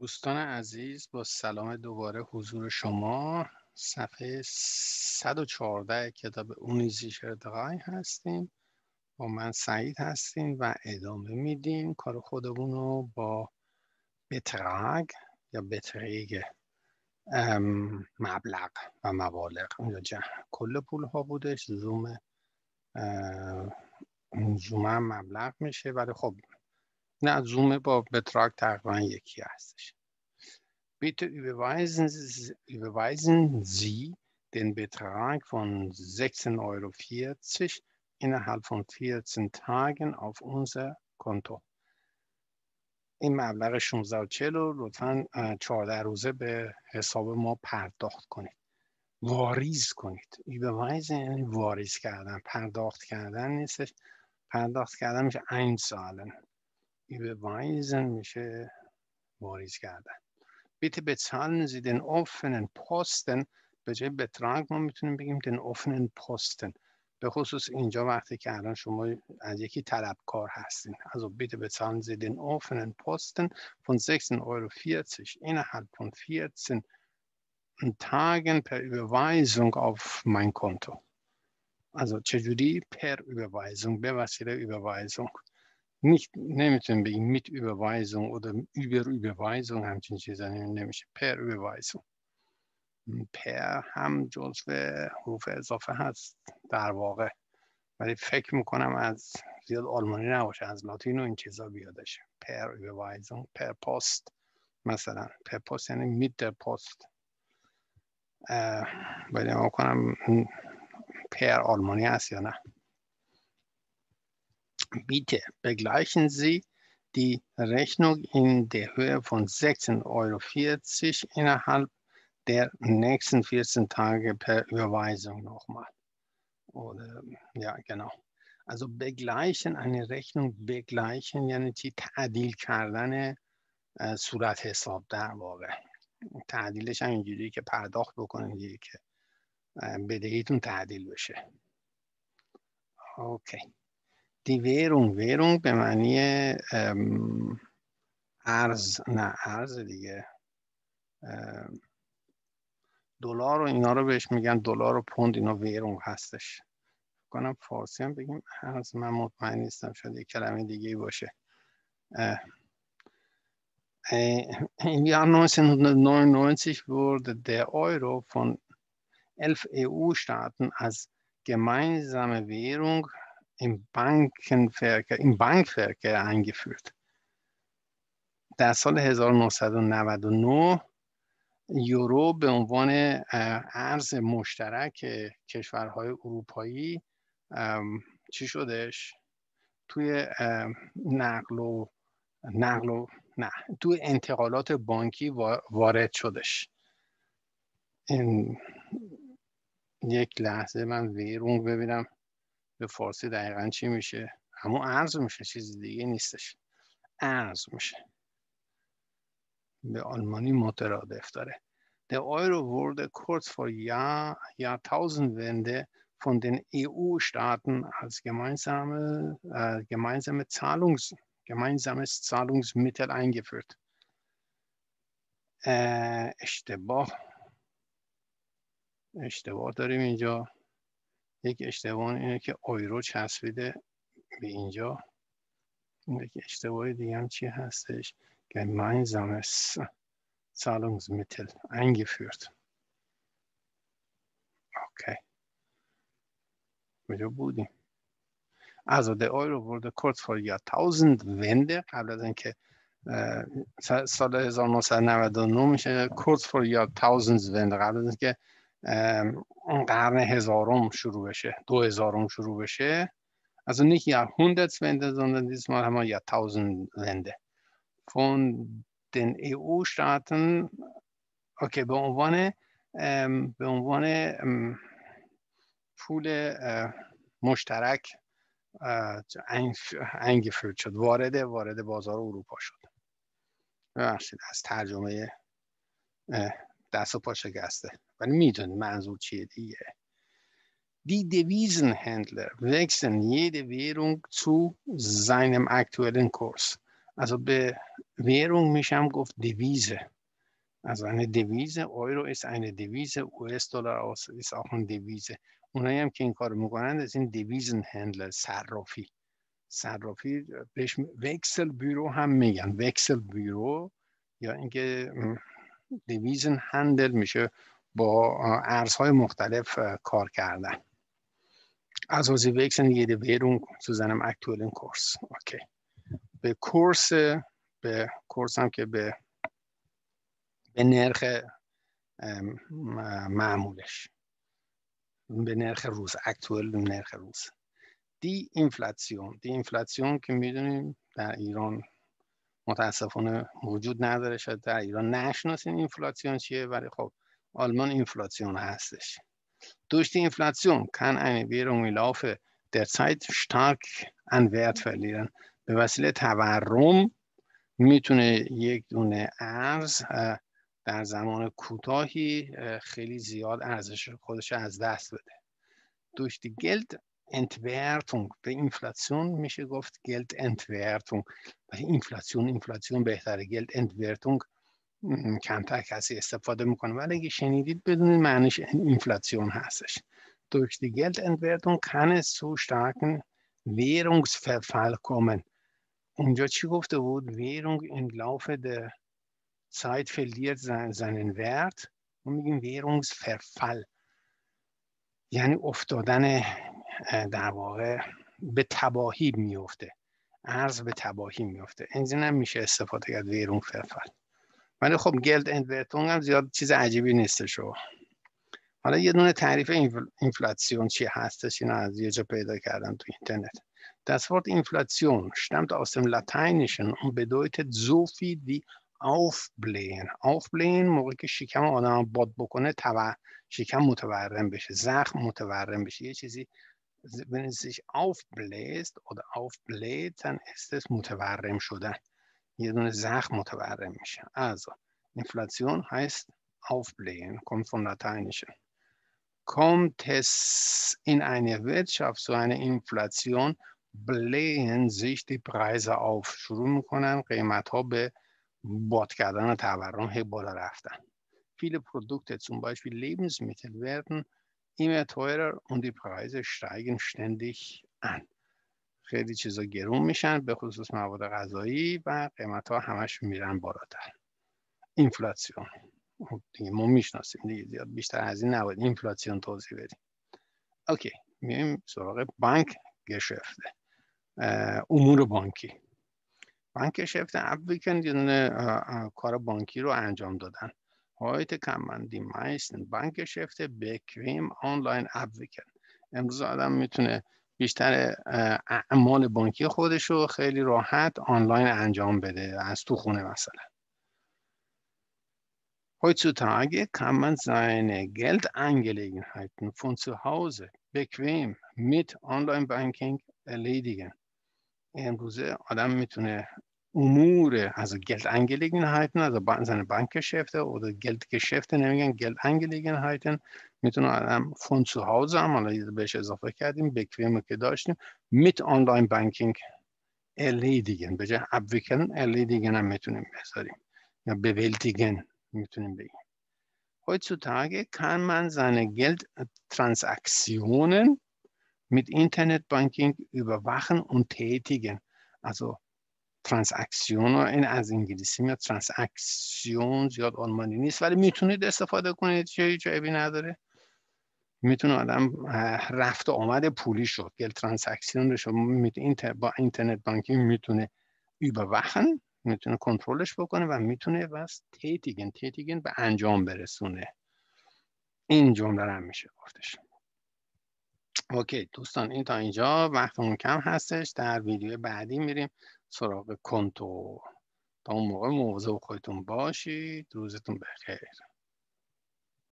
دوستان عزیز با سلام دوباره حضور شما صفحه 114 کتاب اونیزیش ارتقای هستیم با من سعید هستیم و ادامه میدیم کار خودمون رو با بترگ یا بتریگ مبلغ و مبالغ اونجا کل پول ها بودش زوم زوم مبلغ میشه ولی خب نه با بتراک تقریبا یکی هستش Bitte überweisen, überweisen Sie den Betrag von 16,40 40 innerhalb von 14 Tagen auf unser Konto. این مبلغ 1640 رو لطفا 14 روزه به حساب ما پرداخت کنید واریز کنید ایبوایز یعنی واریز کردن پرداخت کردن نیستش پرداخت کردن میشه این سالن überweisen Michel Boris کردن bitte bezahlen Sie den offenen Posten به بترانک ما میتونیم بگیم den offenen Posten به خصوص اینجا وقتی که الان شما از یکی طلبکار هستین also bitte bezahlen Sie den offenen Posten von 16,40 Euro innerhalb von 14 Tagen per Überweisung auf mein Konto also چجوری per Überweisung به وسیله Überweisung nicht نمیتونیم بگیم mit Überweisung oder über Überweisung همچین چیزا نمیشه per Überweisung پر هم جزوه حروف اضافه هست در واقع ولی فکر میکنم از زیاد آلمانی نباشه از لاتین و این چیزا بیادش پر überweisung پر post مثلا پر post یعنی میت در post باید کنم پر آلمانی هست یا نه Bitte begleichen Sie die Rechnung in der Höhe von 16,40 Euro innerhalb der nächsten 14 Tage per Überweisung nochmal. Oder ja, genau. Also begleichen eine Rechnung, begleichen یعنی چی؟ تعدیل کردن صورت حساب در واقع تعدیلش هم اینجوری که پرداخت بکنید اینجوری که بدهیتون تعدیل بشه اوکی die Währung, Währung به معنی ارز نه ارز دیگه دلار و اینا رو بهش میگن دلار و پوند اینا ویرونگ هستش کنم فارسی هم بگیم ارز من مطمئن نیستم شاید یک کلمه دیگه باشه Im Jahr 1999 wurde der Euro von elf EU-Staaten als gemeinsame Währung Äh, im Bankenverkehr, im Bankverkehr eingeführt. در سال 1999 یورو به عنوان ارز مشترک کشورهای اروپایی چی شدش توی نقل و نه توی انتقالات بانکی وارد شدش این یک لحظه من ویرونگ ببینم به فارسی دقیقا چی میشه اما ارز میشه چیز دیگه نیستش ارز میشه به آلمانی مترادف داره The Euro wurde kurz vor Jahr, Jahrtausendwende von den EU-Staaten als gemeinsame, äh, gemeinsame Zahlungs, gemeinsames Zahlungsmittel eingeführt. Äh, اشتباه اشتباه داریم اینجا یک اشتباه اینه که آیرو چسبیده به اینجا یک اشتباه دیگه هم چی هستش که من زمه سالونز میتل انگی فیرد اوکی کجا بودیم از ده آی رو برده کرد فار یا تاوزند ونده قبل از اینکه سال 1999 میشه کورت فار یا تاوزند ونده قبل از اینکه اون قرن هزارم شروع بشه دو هزارم شروع بشه از اونی یا هندت مال همه یا هما یا فون دن ای او staaten اوکی به عنوان به عنوان پول مشترک فرد شد وارد وارد بازار اروپا شد ببخشید از ترجمه دست و پا شکسته ولی میدونی منظور چیه دیگه دی دویزن هندلر وکسن یه دی ویرونگ تو زینم اکتویلن کورس از به ویرونگ میشم گفت دویزه از این دویزه اویرو ایس این دویزه او ایس دولار ایس آخون دویزه اونایی هم که این کار میکنند از این دویزن هندلر صرافی صرافی بهش وکسل بیرو هم میگن وکسل بیرو یا اینکه دیویژن هندل میشه با ارزهای مختلف کار کردن از was یه ویرون سوزنم zu اکتوالین کورس. به کورس به کورس هم که به نرخ معمولش به نرخ روز اکتوال نرخ روز دی اینفلاسیون دی اینفلاسیون که میدونیم در ایران متاسفانه وجود نداره شاید در ایران نشناسین اینفلاسیون چیه ولی خب آلمان اینفلاسیون هستش دوشت اینفلاسیون کن kann بیرون Währung در سایت شتاک انویت فلیرن به وسیله تورم میتونه یک دونه ارز در زمان کوتاهی خیلی زیاد ارزش خودش از دست بده. دوشت گلد Entwertung. Bei Inflation میشه گفت گلد انتورتون و اینفلاسیون اینفلاسیون بهتره گلد انتورتون کمتر کسی استفاده میکنه ولی اگه شنیدید بدونید معنیش اینفلاسیون هستش durch die Geldentwertung kann es zu starken Währungsverfall kommen. اونجا چی گفته بود؟ Währung im Laufe der Zeit verliert seinen Wert. ما میگیم Währungsverfall. یعنی افتادن در واقع به تباهی میفته ارز به تباهی میفته اینجا نمیشه استفاده کرد ویرون فرفل ولی خب گلد انورتون هم زیاد چیز عجیبی نیستش شو حالا یه دونه تعریف اینفلاسیون چی هستش اینا از یه جا پیدا کردم تو اینترنت Das Wort Inflation stammt aus dem Lateinischen und bedeutet دی viel wie aufblähen. موقعی که شکم آدم باد بکنه تبع شکم متورم بشه زخم متورم بشه یه چیزی wenn es sich aufbläst oder aufbläht, dann ist es mutawarrim شدن یه دونه متورم also Inflation heißt aufblähen kommt vom Lateinischen kommt es in eine Wirtschaft zu einer Inflation blähen sich die Preise auf viele Produkte zum Beispiel Lebensmittel werden immer teurer und die Preise steigen ständig an. خیلی چیزا گرون میشن به خصوص مواد غذایی و قیمت ها همش میرن بالاتر اینفلاسیون خب دیگه ما میشناسیم دیگه بیشتر از این نباید اینفلاسیون توضیح بدیم اوکی میایم سراغ بانک گشفته امور بانکی بانک گشفته ابویکند کار بانکی رو انجام دادن Heute kann man die meisten bankgeschäfte bequem online abwickeln. امروز آدم میتونه بیشتر اعمال بانکی خودش رو خیلی راحت آنلاین انجام بده از تو خونه مثلا Heutzutage kann man seine Geldangelegenheiten von zu Hause bequem mit Online-Banking erledigen. امروزه آدم میتونه Umure, also Geldangelegenheiten, also seine Bankgeschäfte oder Geldgeschäfte, nämlich Geldangelegenheiten mit einem ähm, von zu Hause ama diese beşe zafakerdin bequemlik mit Online Banking erledigen, abwickeln, erledigen هم میتونیم بذاریم bewältigen میتونیم بگیم. Heutzutage kann man seine Geldtransaktionen mit Internetbanking überwachen und tätigen. Also ترانسکسیون این از انگلیسی میاد ترانسکسیون زیاد آلمانی نیست ولی میتونید استفاده کنید چه جایبی نداره میتونه آدم رفت و آمد پولی شد گل ترانسکسیون رو شما با اینترنت بانکی میتونه überwachen میتونه کنترلش بکنه و میتونه بس تیتیگن تیتیگن به انجام برسونه این جمله هم میشه گفتش اوکی دوستان این تا اینجا وقتمون کم هستش در ویدیو بعدی میریم سراغ کنتو تا اون موقع موضوع خودتون باشید روزتون بخیر